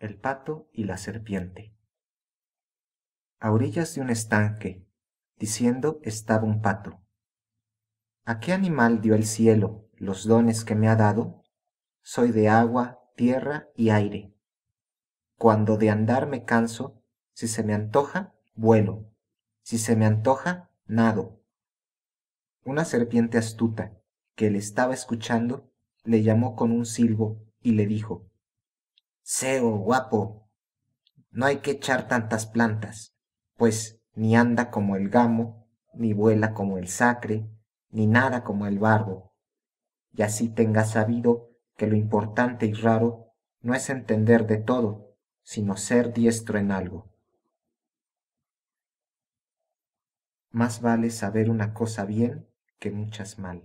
el pato y la serpiente. A orillas de un estanque, diciendo estaba un pato. ¿A qué animal dio el cielo los dones que me ha dado? Soy de agua, tierra y aire. Cuando de andar me canso, si se me antoja, vuelo. Si se me antoja, nado. Una serpiente astuta, que le estaba escuchando, le llamó con un silbo y le dijo, Seo, guapo, no hay que echar tantas plantas, pues ni anda como el gamo, ni vuela como el sacre, ni nada como el barbo. Y así tenga sabido que lo importante y raro no es entender de todo, sino ser diestro en algo. Más vale saber una cosa bien que muchas mal.